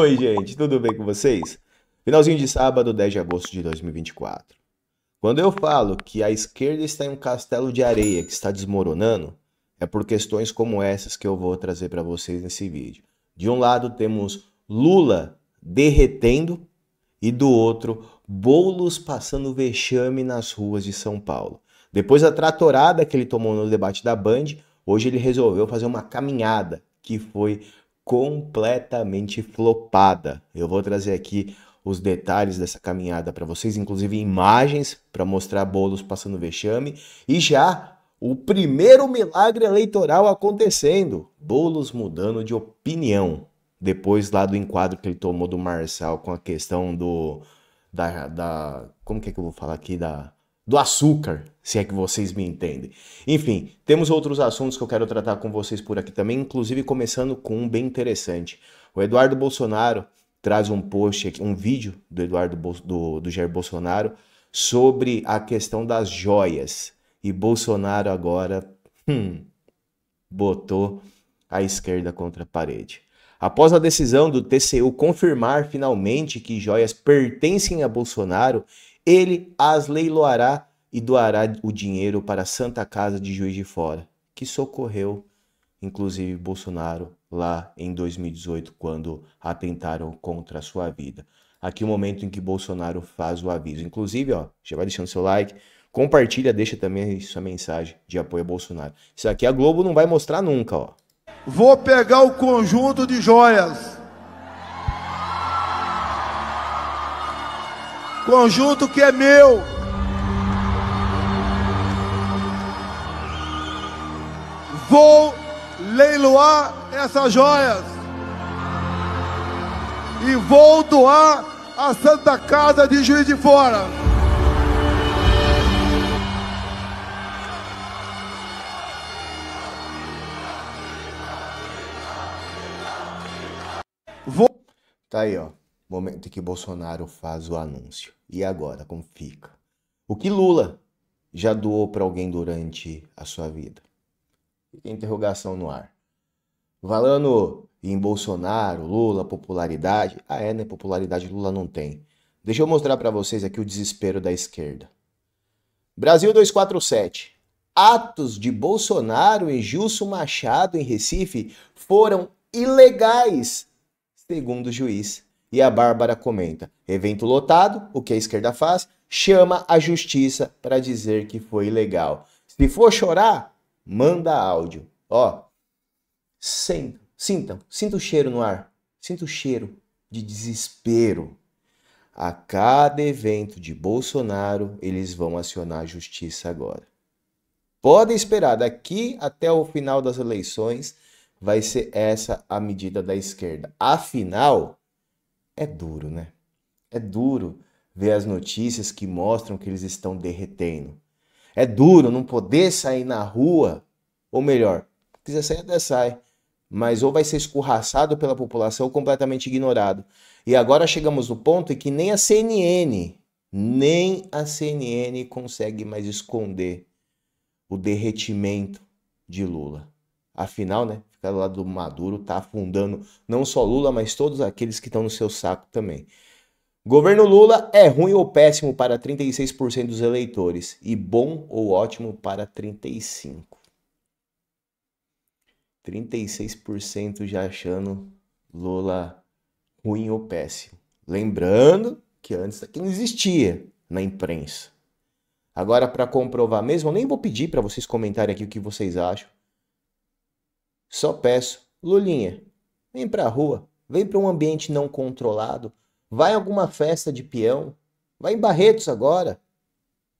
Oi, gente, tudo bem com vocês? Finalzinho de sábado, 10 de agosto de 2024. Quando eu falo que a esquerda está em um castelo de areia que está desmoronando, é por questões como essas que eu vou trazer para vocês nesse vídeo. De um lado temos Lula derretendo e do outro Bolos passando vexame nas ruas de São Paulo. Depois da tratorada que ele tomou no debate da Band, hoje ele resolveu fazer uma caminhada que foi completamente flopada. Eu vou trazer aqui os detalhes dessa caminhada para vocês, inclusive imagens para mostrar bolos passando vexame e já o primeiro milagre eleitoral acontecendo, bolos mudando de opinião depois lá do enquadro que ele tomou do Marçal com a questão do da, da como que é que eu vou falar aqui da do açúcar, se é que vocês me entendem. Enfim, temos outros assuntos que eu quero tratar com vocês por aqui também, inclusive começando com um bem interessante. O Eduardo Bolsonaro traz um post aqui, um vídeo do Eduardo do, do Jair Bolsonaro sobre a questão das joias. E Bolsonaro agora hum, botou a esquerda contra a parede. Após a decisão do TCU confirmar finalmente que joias pertencem a Bolsonaro ele as leiloará e doará o dinheiro para a Santa Casa de Juiz de Fora, que socorreu, inclusive, Bolsonaro lá em 2018, quando atentaram contra a sua vida. Aqui o momento em que Bolsonaro faz o aviso. Inclusive, ó, já vai deixando seu like, compartilha, deixa também sua mensagem de apoio a Bolsonaro. Isso aqui a Globo não vai mostrar nunca, ó. Vou pegar o conjunto de joias conjunto que é meu. Vou leiloar essas joias e vou doar a Santa Casa de Juiz de Fora. Vou... Tá aí, ó momento em que Bolsonaro faz o anúncio. E agora, como fica? O que Lula já doou para alguém durante a sua vida? Fica a interrogação no ar. Valano em Bolsonaro, Lula, popularidade. Ah, é, né? Popularidade Lula não tem. Deixa eu mostrar para vocês aqui o desespero da esquerda. Brasil 247. Atos de Bolsonaro e Gilson Machado em Recife foram ilegais, segundo o juiz e a Bárbara comenta: evento lotado, o que a esquerda faz? Chama a justiça para dizer que foi ilegal. Se for chorar, manda áudio. Ó, sintam, sintam, sinta o cheiro no ar, sinta o cheiro de desespero. A cada evento de Bolsonaro, eles vão acionar a justiça agora. Podem esperar, daqui até o final das eleições, vai ser essa a medida da esquerda. Afinal, é duro, né? É duro ver as notícias que mostram que eles estão derretendo. É duro não poder sair na rua, ou melhor, quiser sair até sai, mas ou vai ser escorraçado pela população ou completamente ignorado. E agora chegamos no ponto em que nem a CNN, nem a CNN consegue mais esconder o derretimento de Lula. Afinal, né, ficar do lado do Maduro tá afundando não só Lula, mas todos aqueles que estão no seu saco também. Governo Lula é ruim ou péssimo para 36% dos eleitores e bom ou ótimo para 35. 36% já achando Lula ruim ou péssimo. Lembrando que antes aqui não existia na imprensa. Agora, para comprovar mesmo, eu nem vou pedir para vocês comentarem aqui o que vocês acham. Só peço, Lulinha, vem pra rua, vem para um ambiente não controlado, vai a alguma festa de peão, vai em Barretos agora.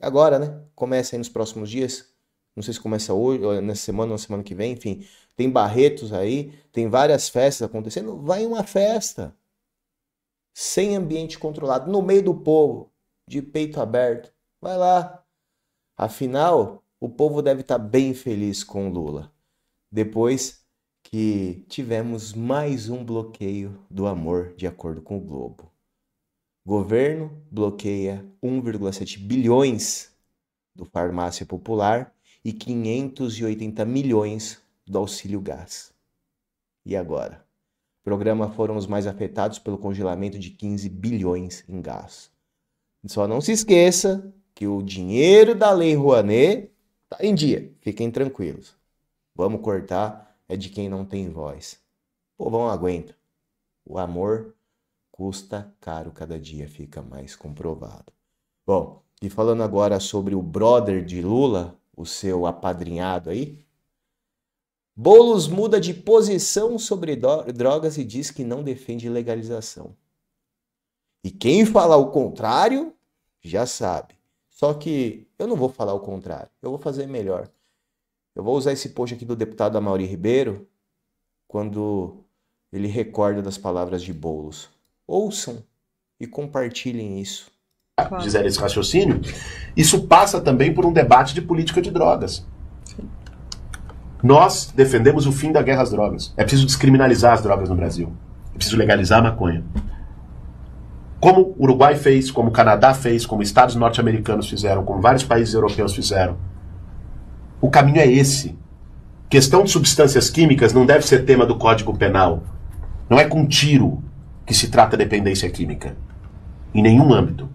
Agora, né? Começa aí nos próximos dias. Não sei se começa hoje, ou nessa semana ou na semana que vem, enfim. Tem Barretos aí, tem várias festas acontecendo. Vai em uma festa. Sem ambiente controlado, no meio do povo, de peito aberto. Vai lá. Afinal, o povo deve estar tá bem feliz com Lula depois que tivemos mais um bloqueio do amor, de acordo com o Globo. Governo bloqueia 1,7 bilhões do farmácia popular e 580 milhões do auxílio gás. E agora? Programa foram os mais afetados pelo congelamento de 15 bilhões em gás. Só não se esqueça que o dinheiro da Lei Rouanet está em dia. Fiquem tranquilos. Vamos cortar é de quem não tem voz. Pô, vamos aguenta. O amor custa caro cada dia, fica mais comprovado. Bom, e falando agora sobre o brother de Lula, o seu apadrinhado aí, Boulos muda de posição sobre drogas e diz que não defende legalização. E quem falar o contrário já sabe. Só que eu não vou falar o contrário, eu vou fazer melhor. Eu vou usar esse post aqui do deputado Amaury Ribeiro, quando ele recorda das palavras de Boulos. Ouçam e compartilhem isso. Fizer esse raciocínio, isso passa também por um debate de política de drogas. Sim. Nós defendemos o fim da guerra às drogas. É preciso descriminalizar as drogas no Brasil. É preciso legalizar a maconha. Como o Uruguai fez, como o Canadá fez, como estados norte-americanos fizeram, como vários países europeus fizeram o caminho é esse. Questão de substâncias químicas não deve ser tema do Código Penal. Não é com tiro que se trata dependência química. Em nenhum âmbito.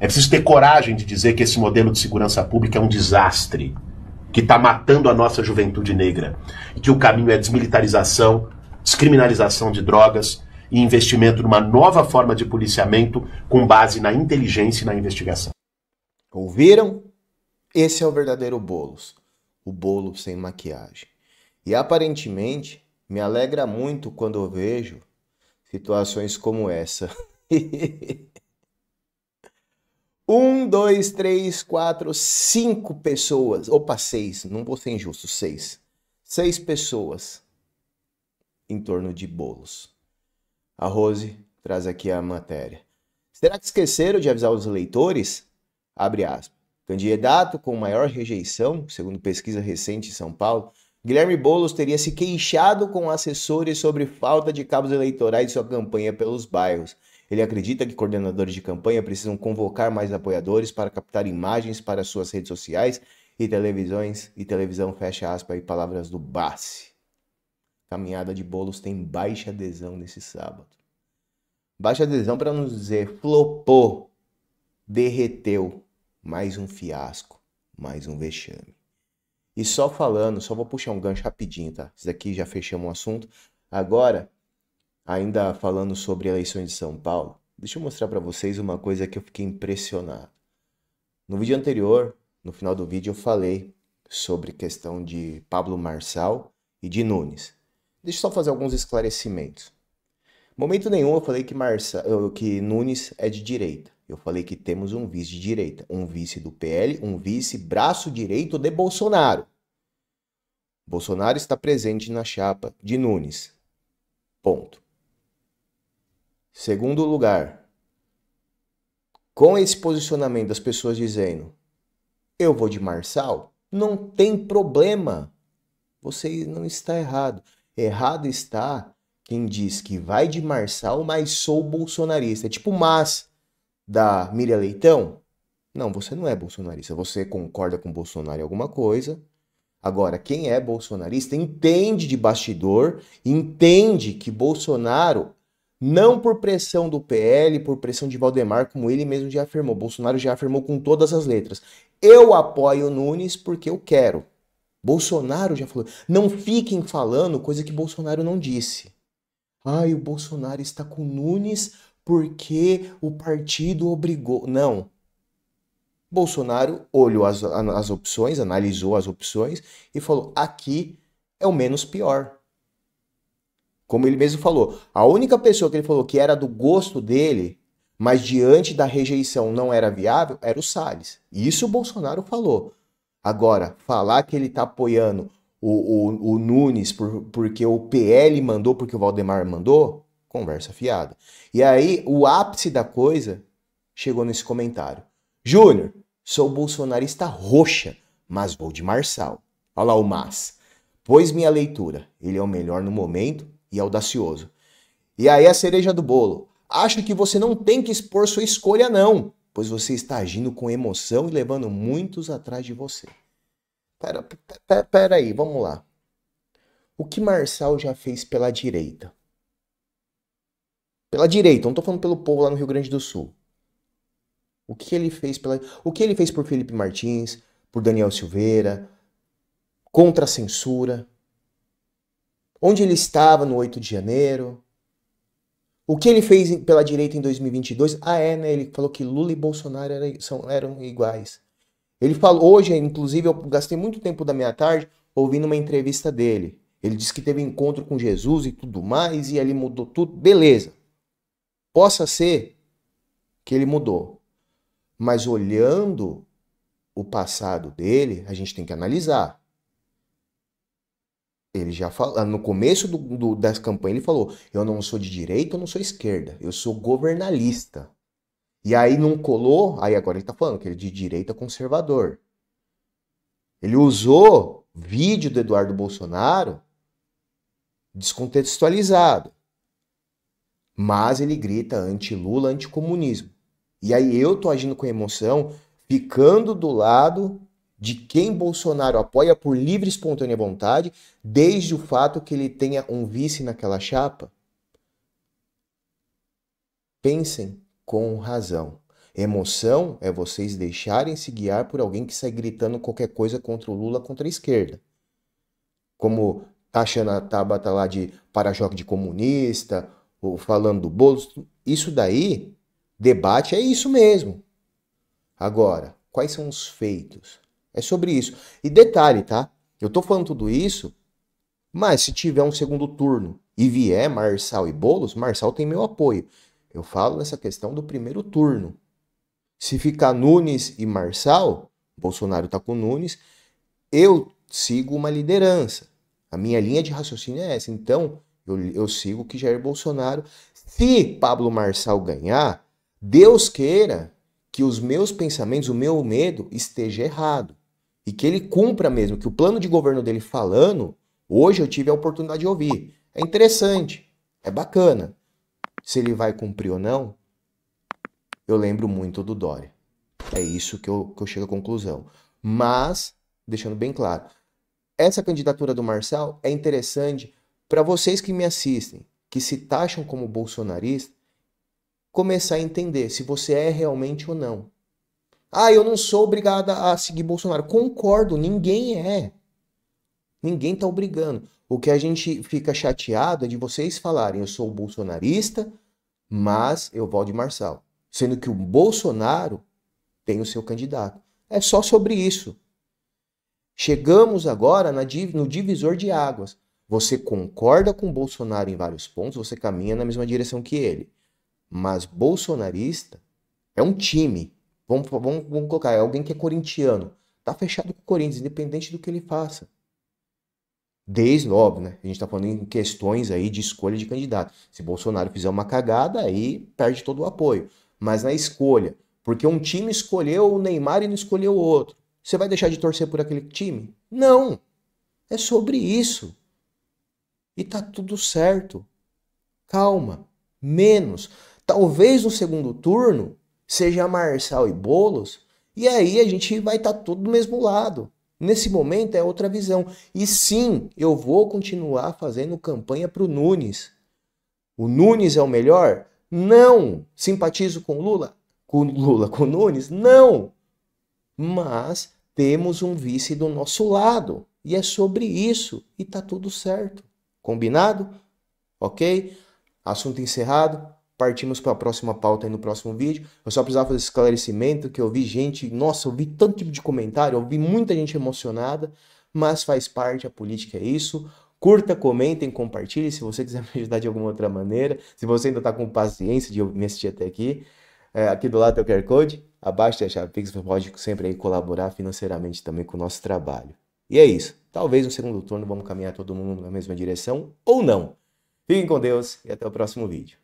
É preciso ter coragem de dizer que esse modelo de segurança pública é um desastre, que está matando a nossa juventude negra, e que o caminho é desmilitarização, descriminalização de drogas e investimento numa nova forma de policiamento com base na inteligência e na investigação. Ouviram? Esse é o verdadeiro Bolos o bolo sem maquiagem. E aparentemente me alegra muito quando eu vejo situações como essa. um, dois, três, quatro, cinco pessoas. Opa, seis. Não vou ser injusto, seis. Seis pessoas em torno de bolos. A Rose traz aqui a matéria. Será que esqueceram de avisar os leitores? Abre aspas. Candidato com maior rejeição, segundo pesquisa recente em São Paulo, Guilherme Boulos teria se queixado com assessores sobre falta de cabos eleitorais de sua campanha pelos bairros. Ele acredita que coordenadores de campanha precisam convocar mais apoiadores para captar imagens para suas redes sociais e televisões e televisão fecha aspas e palavras do Bassi. Caminhada de bolos tem baixa adesão nesse sábado. Baixa adesão para nos dizer flopou, derreteu mais um fiasco, mais um vexame. E só falando, só vou puxar um gancho rapidinho, tá? Isso daqui já fechamos o assunto. Agora, ainda falando sobre eleições de São Paulo, deixa eu mostrar para vocês uma coisa que eu fiquei impressionado. No vídeo anterior, no final do vídeo, eu falei sobre questão de Pablo Marçal e de Nunes. Deixa eu só fazer alguns esclarecimentos. Momento nenhum eu falei que, Marça, que Nunes é de direita. Eu falei que temos um vice de direita, um vice do PL, um vice braço direito de Bolsonaro. Bolsonaro está presente na chapa de Nunes. Ponto. Segundo lugar, com esse posicionamento das pessoas dizendo eu vou de Marçal, não tem problema. Você não está errado. Errado está quem diz que vai de Marçal, mas sou bolsonarista. É tipo mas da Miriam Leitão? Não, você não é bolsonarista. Você concorda com Bolsonaro em alguma coisa. Agora, quem é bolsonarista entende de bastidor, entende que Bolsonaro, não por pressão do PL, por pressão de Valdemar, como ele mesmo já afirmou, Bolsonaro já afirmou com todas as letras: eu apoio Nunes porque eu quero. Bolsonaro já falou. Não fiquem falando coisa que Bolsonaro não disse. Ai, o Bolsonaro está com Nunes porque o partido obrigou. Não. Bolsonaro olhou as, as opções, analisou as opções e falou: aqui é o menos pior. Como ele mesmo falou, a única pessoa que ele falou que era do gosto dele, mas diante da rejeição não era viável, era o Salles. Isso o Bolsonaro falou. Agora, falar que ele está apoiando o, o, o Nunes por, porque o PL mandou, porque o Valdemar mandou, conversa fiada. E aí, o ápice da coisa chegou nesse comentário. Júnior, sou bolsonarista roxa, mas vou de Marçal. Olha lá o mas. Pois minha leitura, ele é o melhor no momento e é audacioso. E aí a cereja do bolo. Acho que você não tem que expor sua escolha, não, pois você está agindo com emoção e levando muitos atrás de você. Pera, pera, pera aí, vamos lá. O que Marçal já fez pela direita? Pela direita, não estou falando pelo povo lá no Rio Grande do Sul. O que ele fez pela, o que ele fez por Felipe Martins, por Daniel Silveira, contra a censura? Onde ele estava no 8 de janeiro? O que ele fez pela direita em 2022? Ah, é, né? Ele falou que Lula e Bolsonaro eram, são, eram iguais. Ele falou, hoje, inclusive, eu gastei muito tempo da minha tarde ouvindo uma entrevista dele. Ele disse que teve encontro com Jesus e tudo mais, e ali mudou tudo. Beleza. Possa ser que ele mudou, mas olhando o passado dele, a gente tem que analisar. Ele já falou, ah, no começo do, do, das campanhas, ele falou: eu não sou de direita, eu não sou esquerda, eu sou governalista. E aí não colou, aí agora ele tá falando que ele é de direita conservador. Ele usou vídeo do Eduardo Bolsonaro descontextualizado mas ele grita anti-Lula, anti-comunismo. E aí eu tô agindo com emoção, ficando do lado de quem Bolsonaro apoia por livre e espontânea vontade, desde o fato que ele tenha um vice naquela chapa? Pensem com razão. Emoção é vocês deixarem se guiar por alguém que sai gritando qualquer coisa contra o Lula, contra a esquerda. Como tá achando a Tabata lá de para-choque de comunista, falando do bolo, isso daí, debate é isso mesmo. Agora, quais são os feitos? É sobre isso. E detalhe, tá? Eu tô falando tudo isso, mas se tiver um segundo turno e vier Marçal e Bolos, Marçal tem meu apoio. Eu falo nessa questão do primeiro turno. Se ficar Nunes e Marçal, Bolsonaro tá com Nunes, eu sigo uma liderança. A minha linha de raciocínio é essa. Então, eu, eu sigo que Jair Bolsonaro. Se Pablo Marçal ganhar, Deus queira que os meus pensamentos, o meu medo esteja errado. E que ele cumpra mesmo, que o plano de governo dele falando, hoje eu tive a oportunidade de ouvir. É interessante, é bacana. Se ele vai cumprir ou não, eu lembro muito do Dória. É isso que eu, que eu chego à conclusão. Mas, deixando bem claro, essa candidatura do Marçal é interessante para vocês que me assistem, que se taxam como bolsonarista, começar a entender se você é realmente ou não. Ah, eu não sou obrigada a seguir Bolsonaro. Concordo, ninguém é. Ninguém tá obrigando. O que a gente fica chateado é de vocês falarem, eu sou bolsonarista, mas eu vou de Marçal. Sendo que o Bolsonaro tem o seu candidato. É só sobre isso. Chegamos agora no divisor de águas. Você concorda com Bolsonaro em vários pontos, você caminha na mesma direção que ele. Mas bolsonarista é um time. Vamos, vamos, vamos colocar, é alguém que é corintiano. Tá fechado com o Corinthians, independente do que ele faça. Desde logo, né? A gente tá falando em questões aí de escolha de candidato. Se Bolsonaro fizer uma cagada, aí perde todo o apoio. Mas na escolha, porque um time escolheu o Neymar e não escolheu o outro. Você vai deixar de torcer por aquele time? Não! É sobre isso e tá tudo certo. Calma, menos. Talvez no segundo turno seja Marçal e Bolos, e aí a gente vai estar tá tudo do mesmo lado. Nesse momento é outra visão. E sim, eu vou continuar fazendo campanha para o Nunes. O Nunes é o melhor? Não. Simpatizo com Lula? Com Lula, com Nunes? Não. Mas temos um vice do nosso lado. E é sobre isso. E tá tudo certo. Combinado? Ok? Assunto encerrado. Partimos para a próxima pauta aí no próximo vídeo. Eu só precisava fazer esse esclarecimento que eu vi gente, nossa, eu vi tanto tipo de comentário, eu vi muita gente emocionada, mas faz parte, a política é isso. Curta, comentem, compartilhe se você quiser me ajudar de alguma outra maneira. Se você ainda está com paciência de me assistir até aqui, é, aqui do lado tem o QR Code. Abaixo tem a chave Pix, você pode sempre aí colaborar financeiramente também com o nosso trabalho. E é isso. Talvez no segundo turno vamos caminhar todo mundo na mesma direção ou não. Fiquem com Deus e até o próximo vídeo.